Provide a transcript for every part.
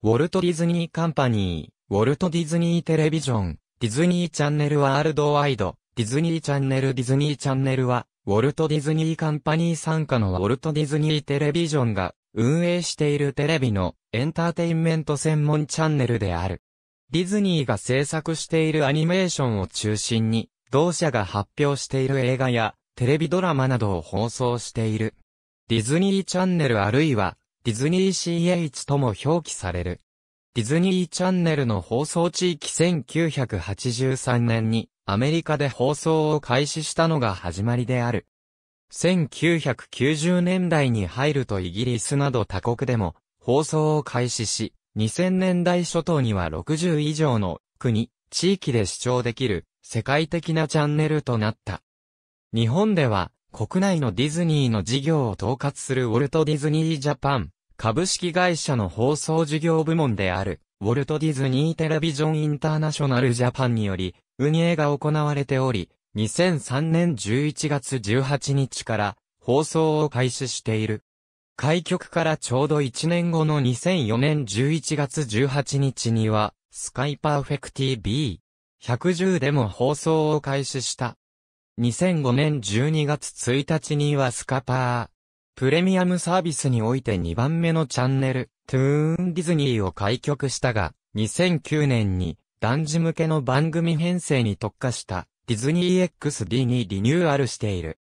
ウォルト・ディズニー・カンパニー、ウォルト・ディズニー・テレビジョン、ディズニー・チャンネル・ワールドワイド、ディズニー・チャンネル・ディズニー・チャンネルは、ウォルト・ディズニー・カンパニー参加のウォルト・ディズニー・テレビジョンが、運営しているテレビのエンターテインメント専門チャンネルである。ディズニーが制作しているアニメーションを中心に、同社が発表している映画や、テレビドラマなどを放送している。ディズニーチャンネルあるいは、ディズニー CH とも表記される。ディズニーチャンネルの放送地域1983年にアメリカで放送を開始したのが始まりである。1990年代に入るとイギリスなど他国でも放送を開始し、2000年代初頭には60以上の国、地域で視聴できる世界的なチャンネルとなった。日本では国内のディズニーの事業を統括するウォルト・ディズニー・ジャパン、株式会社の放送事業部門である、ウォルト・ディズニー・テレビジョン・インターナショナル・ジャパンにより、運営が行われており、2003年11月18日から放送を開始している。開局からちょうど1年後の2004年11月18日には、スカイパーフェクティ B110 でも放送を開始した。2005年12月1日にはスカパー。プレミアムサービスにおいて2番目のチャンネル、トゥーンディズニーを開局したが、2009年に男児向けの番組編成に特化したディズニー XD にリニューアルしている。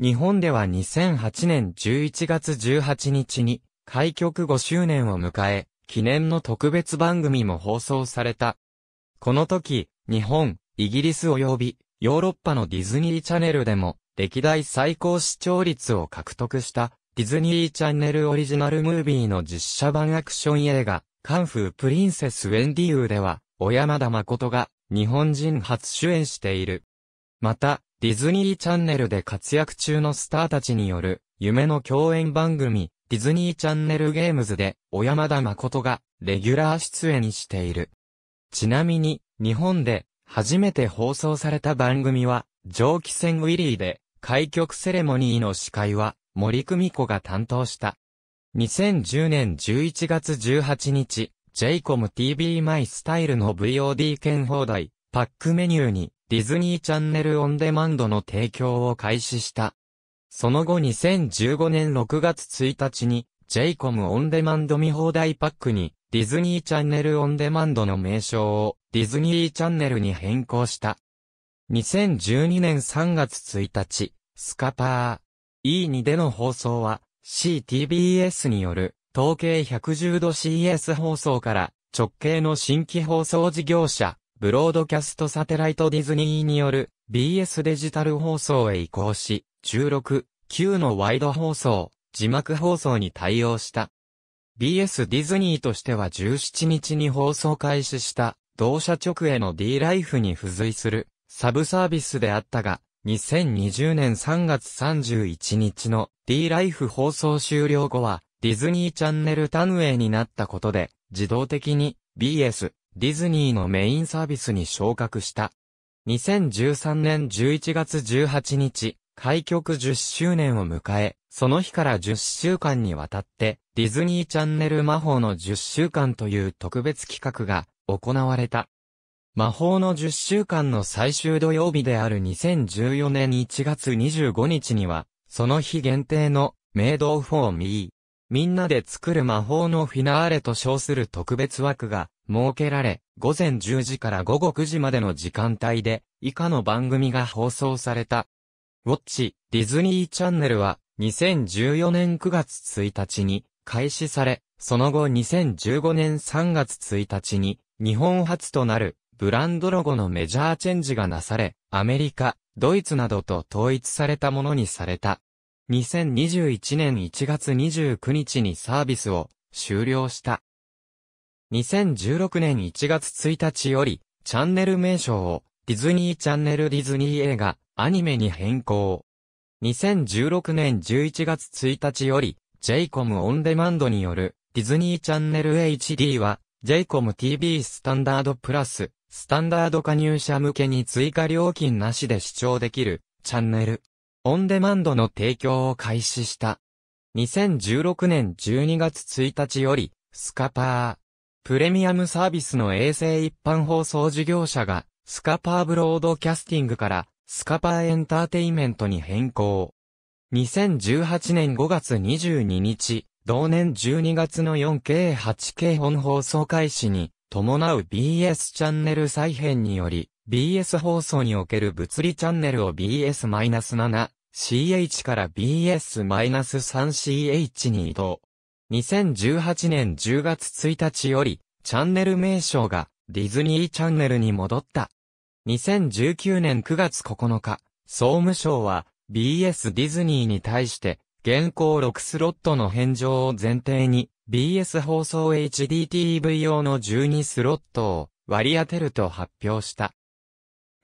日本では2008年11月18日に開局5周年を迎え、記念の特別番組も放送された。この時、日本、イギリス及びヨーロッパのディズニーチャンネルでも歴代最高視聴率を獲得したディズニーチャンネルオリジナルムービーの実写版アクション映画、カンフープリンセス・ウェンディユーでは、小山田誠が日本人初主演している。また、ディズニーチャンネルで活躍中のスターたちによる夢の共演番組、ディズニーチャンネルゲームズで小山田誠がレギュラー出演している。ちなみに、日本で初めて放送された番組は、蒸気船ウィリーで、開局セレモニーの司会は森久美子が担当した。2010年11月18日、JCOMTV マイスタイルの VOD 券放題、パックメニューにディズニーチャンネルオンデマンドの提供を開始した。その後2015年6月1日に JCOM オンデマンド見放題パックにディズニーチャンネルオンデマンドの名称をディズニーチャンネルに変更した。2012年3月1日、スカパー E2 での放送は CTBS による統計110度 CS 放送から直系の新規放送事業者ブロードキャストサテライトディズニーによる BS デジタル放送へ移行し16、9のワイド放送、字幕放送に対応した。BS ディズニーとしては17日に放送開始した同社直営の D ライフに付随するサブサービスであったが、2020年3月31日の D ライフ放送終了後は、ディズニーチャンネルタヌエになったことで、自動的に BS、ディズニーのメインサービスに昇格した。2013年11月18日、開局10周年を迎え、その日から10週間にわたって、ディズニーチャンネル魔法の10週間という特別企画が行われた。魔法の10週間の最終土曜日である2014年1月25日には、その日限定の、メイドフォーミー。みんなで作る魔法のフィナーレと称する特別枠が設けられ、午前10時から午後9時までの時間帯で、以下の番組が放送された。ウォッチ、ディズニーチャンネルは、2014年9月1日に開始され、その後2015年3月1日に、日本初となるブランドロゴのメジャーチェンジがなされ、アメリカ、ドイツなどと統一されたものにされた。2021年1月29日にサービスを終了した。2016年1月1日より、チャンネル名称をディズニーチャンネルディズニー映画、アニメに変更。2016年11月1日より、JCOM オンデマンドによるディズニーチャンネル HD は JCOM TV スタンダードプラススタンダード加入者向けに追加料金なしで視聴できる、チャンネル、オンデマンドの提供を開始した。2016年12月1日より、スカパー、プレミアムサービスの衛星一般放送事業者が、スカパーブロードキャスティングから、スカパーエンターテイメントに変更。2018年5月22日、同年12月の 4K8K 本放送開始に、伴う BS チャンネル再編により、BS 放送における物理チャンネルを BS-7、CH から BS-3CH に移動。2018年10月1日より、チャンネル名称がディズニーチャンネルに戻った。2019年9月9日、総務省は BS ディズニーに対して、現行6スロットの返上を前提に、BS 放送 HDTV 用の12スロットを割り当てると発表した。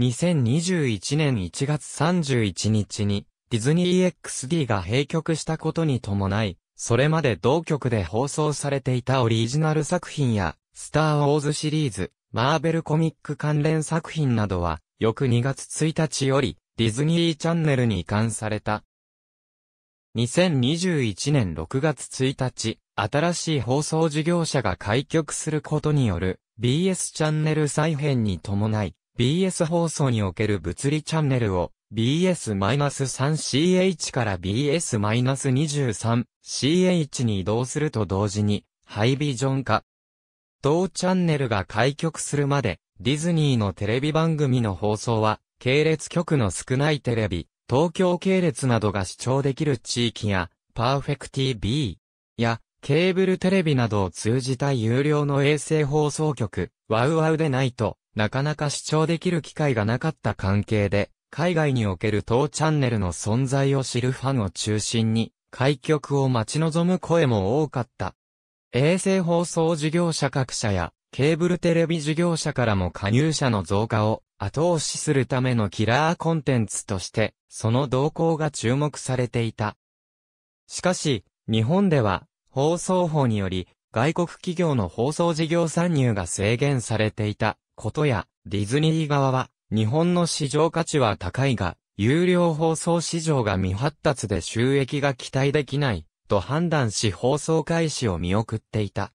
2021年1月31日にディズニー XD が閉局したことに伴い、それまで同局で放送されていたオリジナル作品や、スター・ウォーズシリーズ、マーベルコミック関連作品などは、翌2月1日より、ディズニーチャンネルに移管された。2021年6月1日、新しい放送事業者が開局することによる BS チャンネル再編に伴い、BS 放送における物理チャンネルを BS-3CH から BS-23CH に移動すると同時に、ハイビジョン化。同チャンネルが開局するまで、ディズニーのテレビ番組の放送は、系列局の少ないテレビ、東京系列などが視聴できる地域や、パーフェクティビーや、ケーブルテレビなどを通じた有料の衛星放送局、ワウワウでないと、なかなか視聴できる機会がなかった関係で、海外における当チャンネルの存在を知るファンを中心に、開局を待ち望む声も多かった。衛星放送事業者各社やケーブルテレビ事業者からも加入者の増加を後押しするためのキラーコンテンツとして、その動向が注目されていた。しかし、日本では、放送法により、外国企業の放送事業参入が制限されていたことや、ディズニー側は、日本の市場価値は高いが、有料放送市場が未発達で収益が期待できない、と判断し放送開始を見送っていた。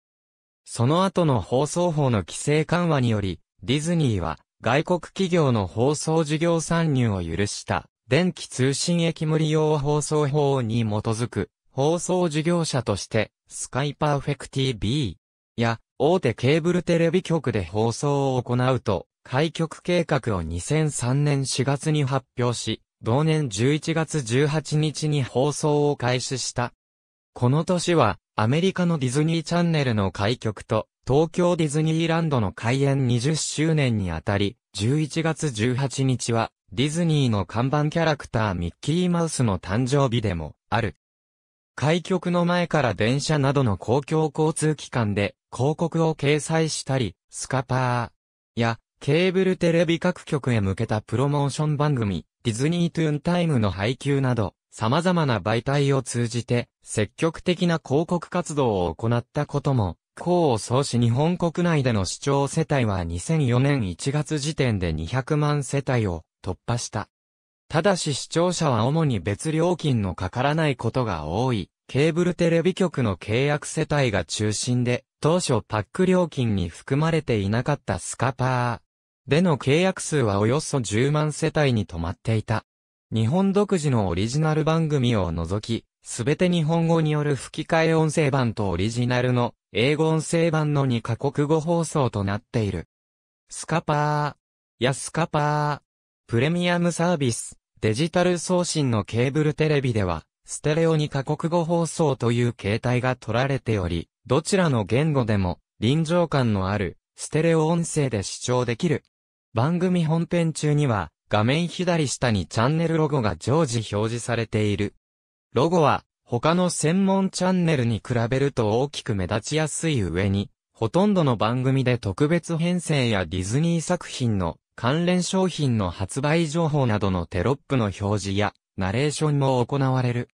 その後の放送法の規制緩和により、ディズニーは外国企業の放送事業参入を許した電気通信駅無利用放送法に基づく放送事業者としてスカイパーフェクティ B や大手ケーブルテレビ局で放送を行うと開局計画を2003年4月に発表し、同年11月18日に放送を開始したこの年は、アメリカのディズニーチャンネルの開局と、東京ディズニーランドの開園20周年にあたり、11月18日は、ディズニーの看板キャラクターミッキーマウスの誕生日でも、ある。開局の前から電車などの公共交通機関で広告を掲載したり、スカパーやケーブルテレビ各局へ向けたプロモーション番組、ディズニートゥーンタイムの配給など、様々な媒体を通じて、積極的な広告活動を行ったことも、功を奏し日本国内での視聴世帯は2004年1月時点で200万世帯を突破した。ただし視聴者は主に別料金のかからないことが多い、ケーブルテレビ局の契約世帯が中心で、当初パック料金に含まれていなかったスカパーでの契約数はおよそ10万世帯に止まっていた。日本独自のオリジナル番組を除き、すべて日本語による吹き替え音声版とオリジナルの英語音声版の2カ国語放送となっている。スカパー、やスカパー、プレミアムサービス、デジタル送信のケーブルテレビでは、ステレオ2カ国語放送という形態が取られており、どちらの言語でも臨場感のあるステレオ音声で視聴できる。番組本編中には、画面左下にチャンネルロゴが常時表示されている。ロゴは他の専門チャンネルに比べると大きく目立ちやすい上に、ほとんどの番組で特別編成やディズニー作品の関連商品の発売情報などのテロップの表示やナレーションも行われる。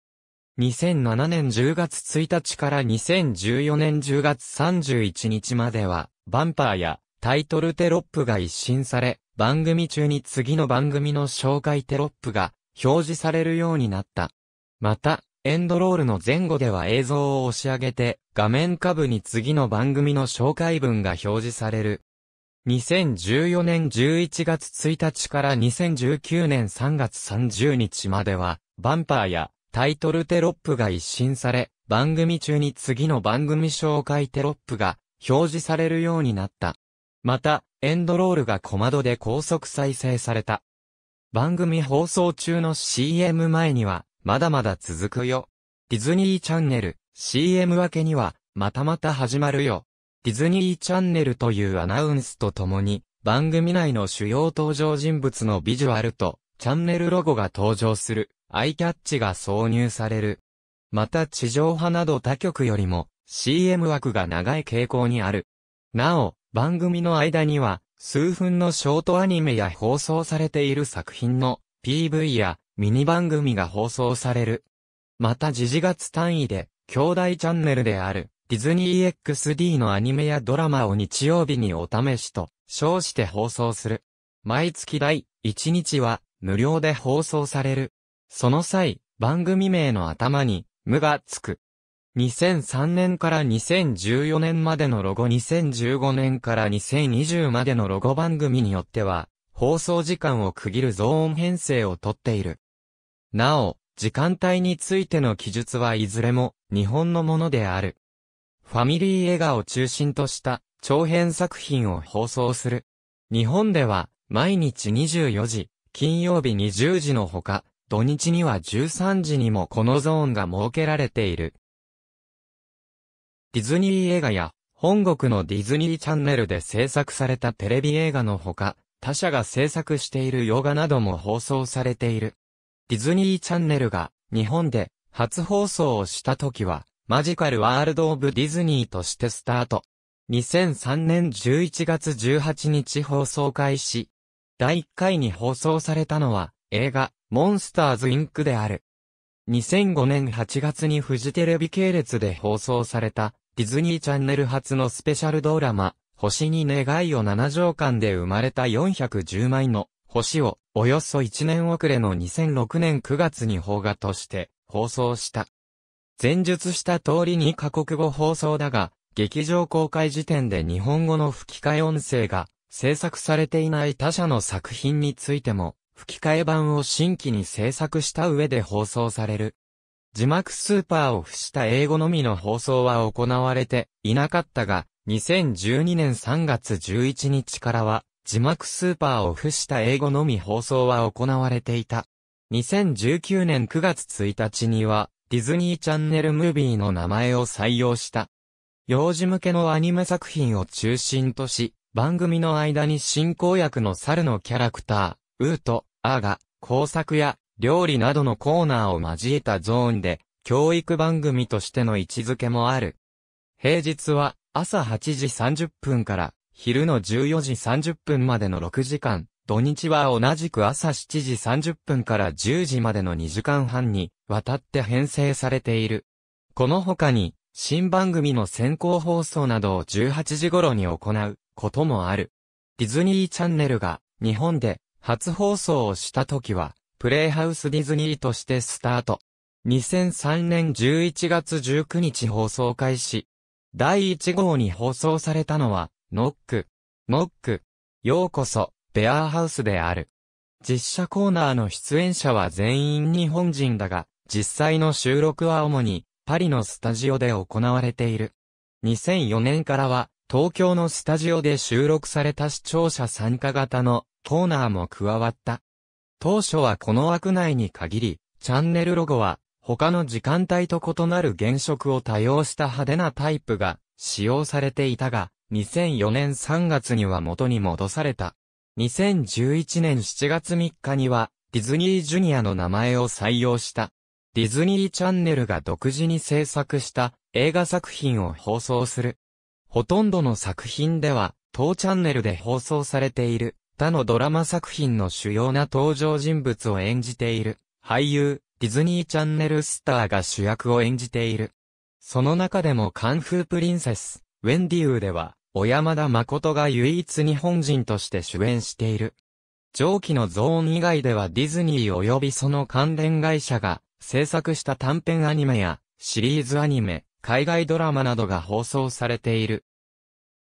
2007年10月1日から2014年10月31日までは、バンパーやタイトルテロップが一新され、番組中に次の番組の紹介テロップが表示されるようになった。また、エンドロールの前後では映像を押し上げて、画面下部に次の番組の紹介文が表示される。2014年11月1日から2019年3月30日までは、バンパーやタイトルテロップが一新され、番組中に次の番組紹介テロップが表示されるようになった。また、エンドロールが小窓で高速再生された。番組放送中の CM 前には、まだまだ続くよ。ディズニーチャンネル、CM 明けには、またまた始まるよ。ディズニーチャンネルというアナウンスとともに、番組内の主要登場人物のビジュアルと、チャンネルロゴが登場する、アイキャッチが挿入される。また地上波など他局よりも、CM 枠が長い傾向にある。なお、番組の間には、数分のショートアニメや放送されている作品の PV やミニ番組が放送される。また時事月単位で、兄弟チャンネルである、ディズニー XD のアニメやドラマを日曜日にお試しと称して放送する。毎月第1日は無料で放送される。その際、番組名の頭に無がつく。2003年から2014年までのロゴ2015年から2020までのロゴ番組によっては、放送時間を区切るゾーン編成をとっている。なお、時間帯についての記述はいずれも日本のものである。ファミリー映画を中心とした長編作品を放送する。日本では毎日24時、金曜日20時のほか、土日には13時にもこのゾーンが設けられている。ディズニー映画や、本国のディズニーチャンネルで制作されたテレビ映画のほか、他社が制作している洋画なども放送されている。ディズニーチャンネルが日本で初放送をした時は、マジカルワールド・オブ・ディズニーとしてスタート。2003年11月18日放送開始。第1回に放送されたのは映画、モンスターズ・インクである。2005年8月にフジテレビ系列で放送されたディズニーチャンネル初のスペシャルドラマ、星に願いを7畳間で生まれた410枚の星をおよそ1年遅れの2006年9月に放画として放送した。前述した通りに過酷語放送だが、劇場公開時点で日本語の吹き替え音声が制作されていない他社の作品についても、吹き替え版を新規に制作した上で放送される字幕スーパーを付した英語のみの放送は行われていなかったが、2012年3月11日からは、字幕スーパーを付した英語のみ放送は行われていた。2019年9月1日には、ディズニーチャンネルムービーの名前を採用した。幼児向けのアニメ作品を中心とし、番組の間に進行役の猿のキャラクター、ウーと、アーが、工作や、料理などのコーナーを交えたゾーンで、教育番組としての位置づけもある。平日は朝8時30分から昼の14時30分までの6時間、土日は同じく朝7時30分から10時までの2時間半にわたって編成されている。この他に、新番組の先行放送などを18時頃に行うこともある。ディズニーチャンネルが日本で初放送をした時はプレイハウスディズニーとしてスタート。2003年11月19日放送開始。第1号に放送されたのは、ノック。ノック。ようこそ、ベアーハウスである。実写コーナーの出演者は全員日本人だが、実際の収録は主に、パリのスタジオで行われている。2004年からは、東京のスタジオで収録された視聴者参加型のコーナーも加わった。当初はこの枠内に限り、チャンネルロゴは、他の時間帯と異なる原色を多用した派手なタイプが使用されていたが、2004年3月には元に戻された。2011年7月3日には、ディズニージュニアの名前を採用した。ディズニーチャンネルが独自に制作した映画作品を放送する。ほとんどの作品では、当チャンネルで放送されている他のドラマ作品の主要な登場人物を演じている、俳優、ディズニーチャンネルスターが主役を演じている。その中でもカンフープリンセス、ウェンディウーでは、小山田誠が唯一日本人として主演している。上記のゾーン以外ではディズニー及びその関連会社が制作した短編アニメやシリーズアニメ、海外ドラマなどが放送されている。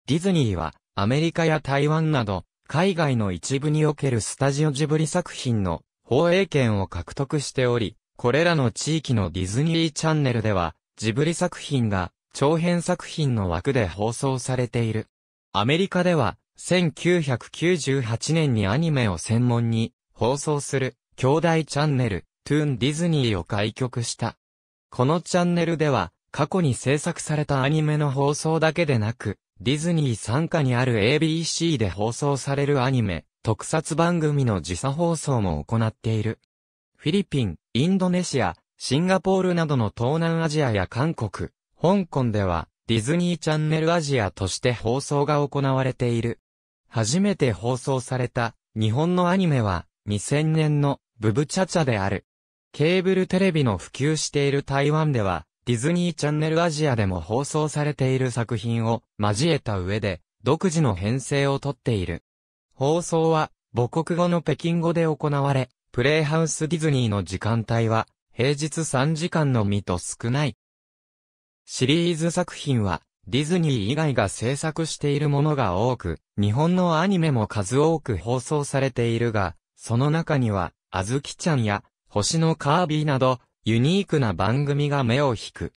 ディズニーはアメリカや台湾など海外の一部におけるスタジオジブリ作品の放映権を獲得しており、これらの地域のディズニーチャンネルでは、ジブリ作品が長編作品の枠で放送されている。アメリカでは、1998年にアニメを専門に放送する兄弟チャンネル、トゥーンディズニーを開局した。このチャンネルでは、過去に制作されたアニメの放送だけでなく、ディズニー参加にある ABC で放送されるアニメ、特撮番組の時差放送も行っている。フィリピン、インドネシア、シンガポールなどの東南アジアや韓国、香港では、ディズニーチャンネルアジアとして放送が行われている。初めて放送された日本のアニメは2000年のブブチャチャである。ケーブルテレビの普及している台湾ではディズニーチャンネルアジアでも放送されている作品を交えた上で、独自の編成をとっている。放送は、母国語の北京語で行われ、プレイハウスディズニーの時間帯は、平日3時間のみと少ない。シリーズ作品は、ディズニー以外が制作しているものが多く、日本のアニメも数多く放送されているが、その中には、あずきちゃんや、星のカービィなど、ユニークな番組が目を引く。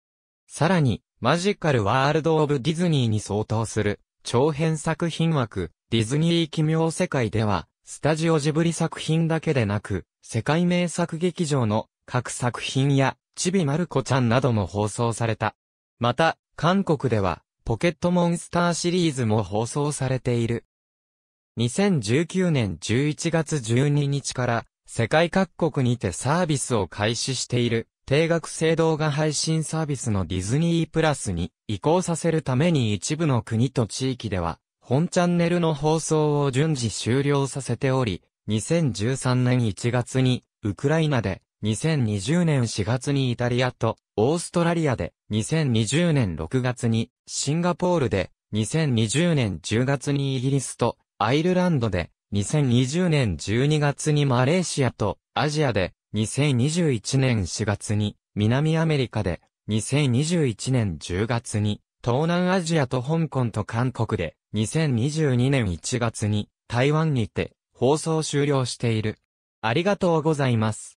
さらに、マジカルワールド・オブ・ディズニーに相当する、長編作品枠、ディズニー奇妙世界では、スタジオジブリ作品だけでなく、世界名作劇場の各作品や、ちびまる子ちゃんなども放送された。また、韓国では、ポケットモンスターシリーズも放送されている。2019年11月12日から世界各国にてサービスを開始している、定額制動画配信サービスのディズニープラスに移行させるために一部の国と地域では、本チャンネルの放送を順次終了させており、2013年1月にウクライナで、2020年4月にイタリアとオーストラリアで、2020年6月にシンガポールで、2020年10月にイギリスとアイルランドで、2020年12月にマレーシアとアジアで、2021年4月に南アメリカで、2021年10月に東南アジアと香港と韓国で、2022年1月に台湾にて放送終了している。ありがとうございます。